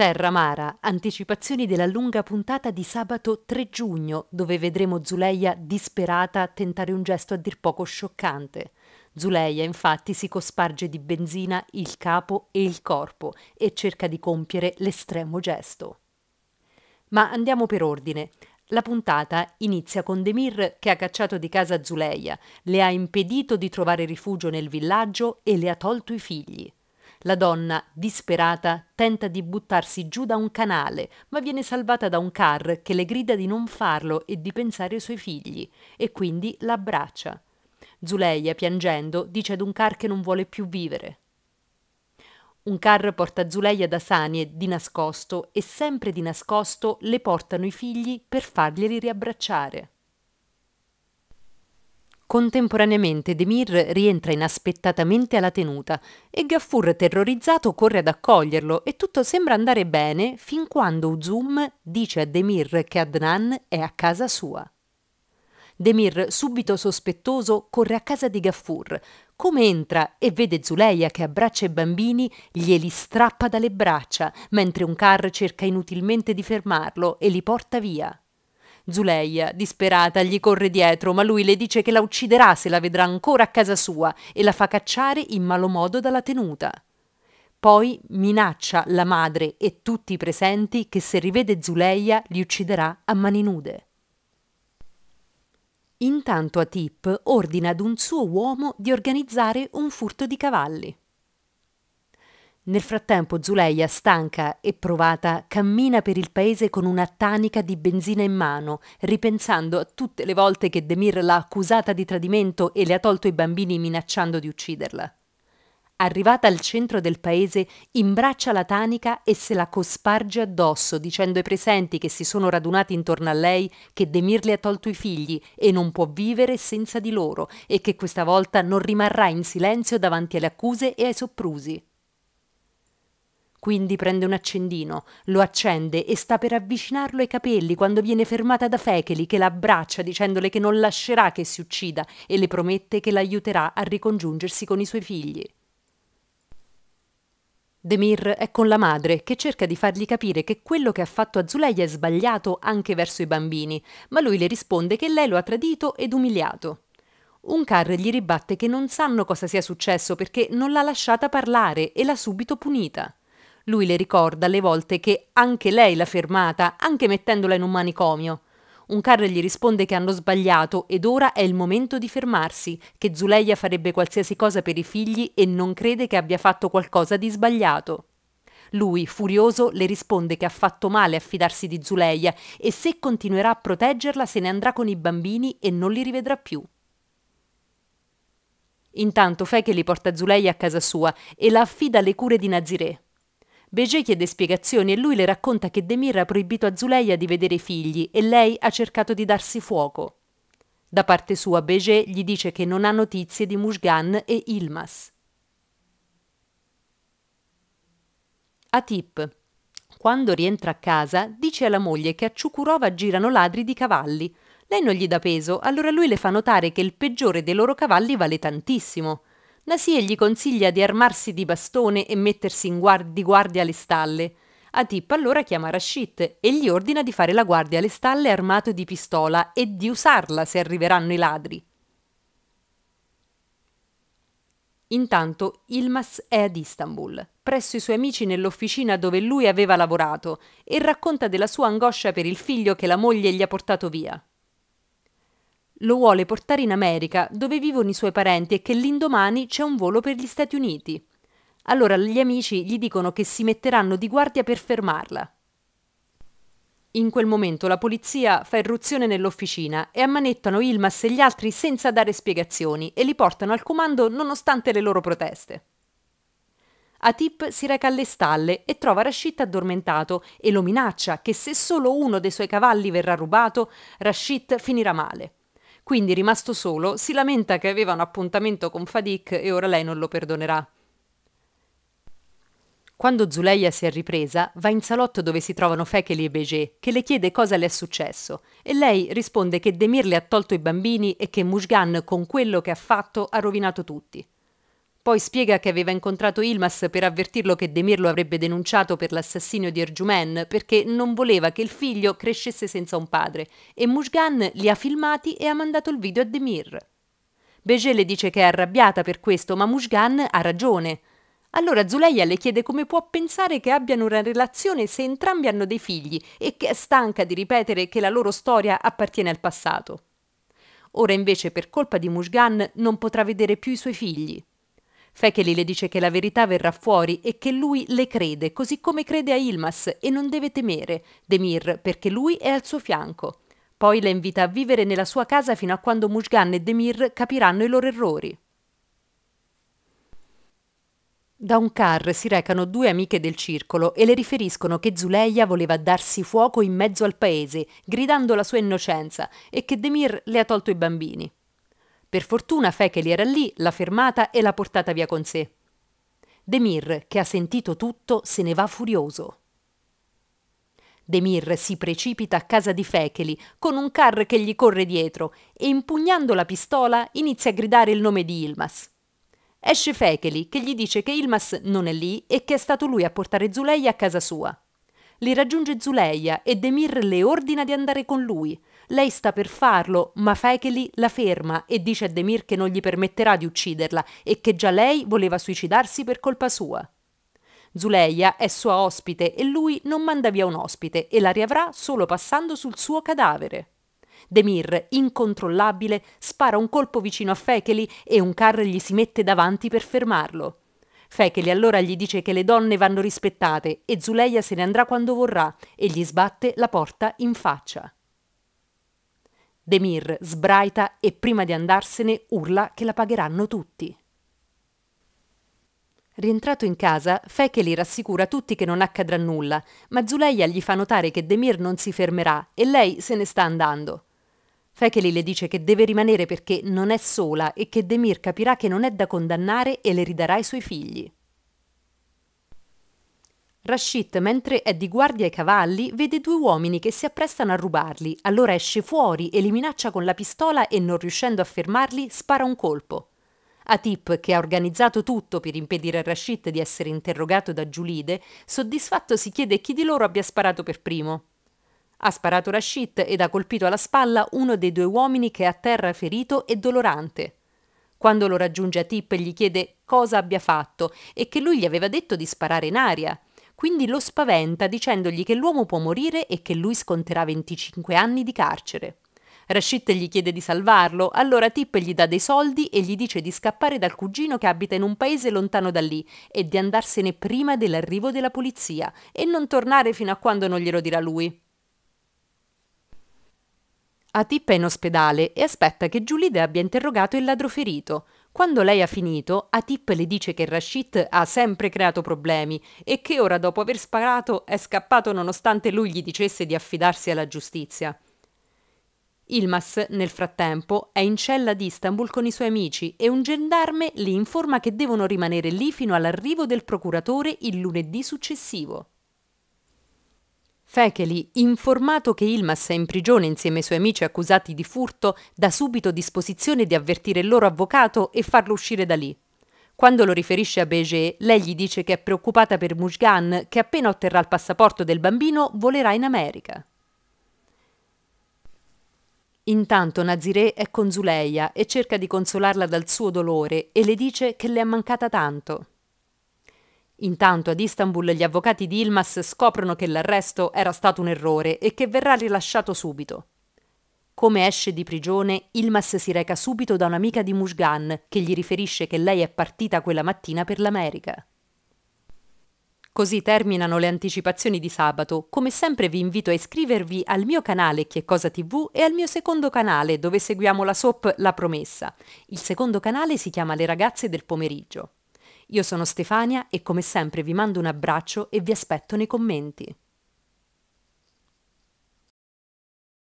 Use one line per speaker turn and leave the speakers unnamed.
Terra Mara, anticipazioni della lunga puntata di sabato 3 giugno, dove vedremo Zuleia disperata tentare un gesto a dir poco scioccante. Zuleia infatti si cosparge di benzina il capo e il corpo e cerca di compiere l'estremo gesto. Ma andiamo per ordine. La puntata inizia con Demir che ha cacciato di casa Zuleia, le ha impedito di trovare rifugio nel villaggio e le ha tolto i figli. La donna, disperata, tenta di buttarsi giù da un canale, ma viene salvata da un car che le grida di non farlo e di pensare ai suoi figli, e quindi la abbraccia. Zuleia, piangendo, dice ad un car che non vuole più vivere. Un car porta Zuleia da Sanie di nascosto e sempre di nascosto le portano i figli per farglieli riabbracciare. Contemporaneamente Demir rientra inaspettatamente alla tenuta e Gaffur terrorizzato corre ad accoglierlo e tutto sembra andare bene fin quando Uzum dice a Demir che Adnan è a casa sua. Demir, subito sospettoso, corre a casa di Gaffur. Come entra e vede Zuleia che abbraccia i bambini, glieli strappa dalle braccia, mentre un car cerca inutilmente di fermarlo e li porta via. Zuleia, disperata, gli corre dietro, ma lui le dice che la ucciderà se la vedrà ancora a casa sua e la fa cacciare in malo modo dalla tenuta. Poi minaccia la madre e tutti i presenti che se rivede Zuleia li ucciderà a mani nude. Intanto Atip ordina ad un suo uomo di organizzare un furto di cavalli. Nel frattempo Zuleia, stanca e provata, cammina per il paese con una tanica di benzina in mano, ripensando a tutte le volte che Demir l'ha accusata di tradimento e le ha tolto i bambini minacciando di ucciderla. Arrivata al centro del paese, imbraccia la tanica e se la cosparge addosso, dicendo ai presenti che si sono radunati intorno a lei che Demir le ha tolto i figli e non può vivere senza di loro e che questa volta non rimarrà in silenzio davanti alle accuse e ai sopprusi. Quindi prende un accendino, lo accende e sta per avvicinarlo ai capelli quando viene fermata da Fecheli che la abbraccia dicendole che non lascerà che si uccida e le promette che l'aiuterà a ricongiungersi con i suoi figli. Demir è con la madre che cerca di fargli capire che quello che ha fatto a Zuleia è sbagliato anche verso i bambini, ma lui le risponde che lei lo ha tradito ed umiliato. Uncar gli ribatte che non sanno cosa sia successo perché non l'ha lasciata parlare e l'ha subito punita. Lui le ricorda le volte che anche lei l'ha fermata, anche mettendola in un manicomio. Un carro gli risponde che hanno sbagliato ed ora è il momento di fermarsi, che Zuleia farebbe qualsiasi cosa per i figli e non crede che abbia fatto qualcosa di sbagliato. Lui, furioso, le risponde che ha fatto male a fidarsi di Zuleia e se continuerà a proteggerla se ne andrà con i bambini e non li rivedrà più. Intanto Feke li porta Zuleia a casa sua e la affida alle cure di Nazireh. Begé chiede spiegazioni e lui le racconta che Demir ha proibito a Zuleia di vedere i figli e lei ha cercato di darsi fuoco. Da parte sua Begé gli dice che non ha notizie di Mushgan e Ilmas. Atip, quando rientra a casa, dice alla moglie che a Ciucurova girano ladri di cavalli. Lei non gli dà peso, allora lui le fa notare che il peggiore dei loro cavalli vale tantissimo. Nasie gli consiglia di armarsi di bastone e mettersi guard di guardia alle stalle. Atip allora chiama Rashid e gli ordina di fare la guardia alle stalle armato di pistola e di usarla se arriveranno i ladri. Intanto Ilmas è ad Istanbul, presso i suoi amici nell'officina dove lui aveva lavorato, e racconta della sua angoscia per il figlio che la moglie gli ha portato via. Lo vuole portare in America, dove vivono i suoi parenti e che l'indomani c'è un volo per gli Stati Uniti. Allora gli amici gli dicono che si metteranno di guardia per fermarla. In quel momento la polizia fa irruzione nell'officina e ammanettano Ilmas e gli altri senza dare spiegazioni e li portano al comando nonostante le loro proteste. Atip si reca alle stalle e trova Rashid addormentato e lo minaccia che se solo uno dei suoi cavalli verrà rubato, Rashid finirà male. Quindi, rimasto solo, si lamenta che aveva un appuntamento con Fadik e ora lei non lo perdonerà. Quando Zuleia si è ripresa, va in salotto dove si trovano Fekeli e Beget, che le chiede cosa le è successo, e lei risponde che Demir le ha tolto i bambini e che Mushgan, con quello che ha fatto, ha rovinato tutti. Poi spiega che aveva incontrato Ilmas per avvertirlo che Demir lo avrebbe denunciato per l'assassinio di Erjumen perché non voleva che il figlio crescesse senza un padre e Mushgan li ha filmati e ha mandato il video a Demir. Beje le dice che è arrabbiata per questo, ma Mushgan ha ragione. Allora Zuleia le chiede come può pensare che abbiano una relazione se entrambi hanno dei figli e che è stanca di ripetere che la loro storia appartiene al passato. Ora invece per colpa di Mushgan non potrà vedere più i suoi figli. Fekeli le dice che la verità verrà fuori e che lui le crede, così come crede a Ilmas, e non deve temere Demir perché lui è al suo fianco. Poi la invita a vivere nella sua casa fino a quando Mushgan e Demir capiranno i loro errori. Da un car si recano due amiche del circolo e le riferiscono che Zuleia voleva darsi fuoco in mezzo al paese, gridando la sua innocenza, e che Demir le ha tolto i bambini. Per fortuna Fekeli era lì, l'ha fermata e l'ha portata via con sé. Demir, che ha sentito tutto, se ne va furioso. Demir si precipita a casa di Fekeli con un car che gli corre dietro e impugnando la pistola inizia a gridare il nome di Ilmas. Esce Fekeli che gli dice che Ilmas non è lì e che è stato lui a portare Zulei a casa sua li raggiunge Zuleia e Demir le ordina di andare con lui. Lei sta per farlo, ma Fekeli la ferma e dice a Demir che non gli permetterà di ucciderla e che già lei voleva suicidarsi per colpa sua. Zuleia è sua ospite e lui non manda via un ospite e la riavrà solo passando sul suo cadavere. Demir, incontrollabile, spara un colpo vicino a Fekeli e un carro gli si mette davanti per fermarlo. Fekeli allora gli dice che le donne vanno rispettate e Zuleia se ne andrà quando vorrà e gli sbatte la porta in faccia. Demir sbraita e prima di andarsene urla che la pagheranno tutti. Rientrato in casa, Fekeli rassicura tutti che non accadrà nulla, ma Zuleia gli fa notare che Demir non si fermerà e lei se ne sta andando. Fekeli le dice che deve rimanere perché non è sola e che Demir capirà che non è da condannare e le ridarà i suoi figli. Rashid, mentre è di guardia ai cavalli, vede due uomini che si apprestano a rubarli, allora esce fuori e li minaccia con la pistola e non riuscendo a fermarli spara un colpo. Atip, che ha organizzato tutto per impedire a Rashid di essere interrogato da Giulide, soddisfatto si chiede chi di loro abbia sparato per primo. Ha sparato Rashid ed ha colpito alla spalla uno dei due uomini che è a terra ferito e dolorante. Quando lo raggiunge Tip gli chiede cosa abbia fatto e che lui gli aveva detto di sparare in aria. Quindi lo spaventa dicendogli che l'uomo può morire e che lui sconterà 25 anni di carcere. Rashid gli chiede di salvarlo, allora Tip gli dà dei soldi e gli dice di scappare dal cugino che abita in un paese lontano da lì e di andarsene prima dell'arrivo della polizia e non tornare fino a quando non glielo dirà lui. Atip è in ospedale e aspetta che Giulide abbia interrogato il ladro ferito. Quando lei ha finito, Atip le dice che Rashid ha sempre creato problemi e che ora dopo aver sparato è scappato nonostante lui gli dicesse di affidarsi alla giustizia. Ilmas, nel frattempo, è in cella di Istanbul con i suoi amici e un gendarme li informa che devono rimanere lì fino all'arrivo del procuratore il lunedì successivo. Fecheli, informato che Ilmas è in prigione insieme ai suoi amici accusati di furto, dà subito disposizione di avvertire il loro avvocato e farlo uscire da lì. Quando lo riferisce a Beger, lei gli dice che è preoccupata per Mushgan, che appena otterrà il passaporto del bambino volerà in America. Intanto Nazire è con Zuleia e cerca di consolarla dal suo dolore e le dice che le è mancata tanto. Intanto ad Istanbul gli avvocati di Ilmas scoprono che l'arresto era stato un errore e che verrà rilasciato subito. Come esce di prigione, Ilmas si reca subito da un'amica di Mushgan che gli riferisce che lei è partita quella mattina per l'America. Così terminano le anticipazioni di sabato. Come sempre vi invito a iscrivervi al mio canale Che Cosa TV e al mio secondo canale dove seguiamo la SOP La Promessa. Il secondo canale si chiama Le ragazze del pomeriggio. Io sono Stefania e come sempre vi mando un abbraccio e vi aspetto nei commenti.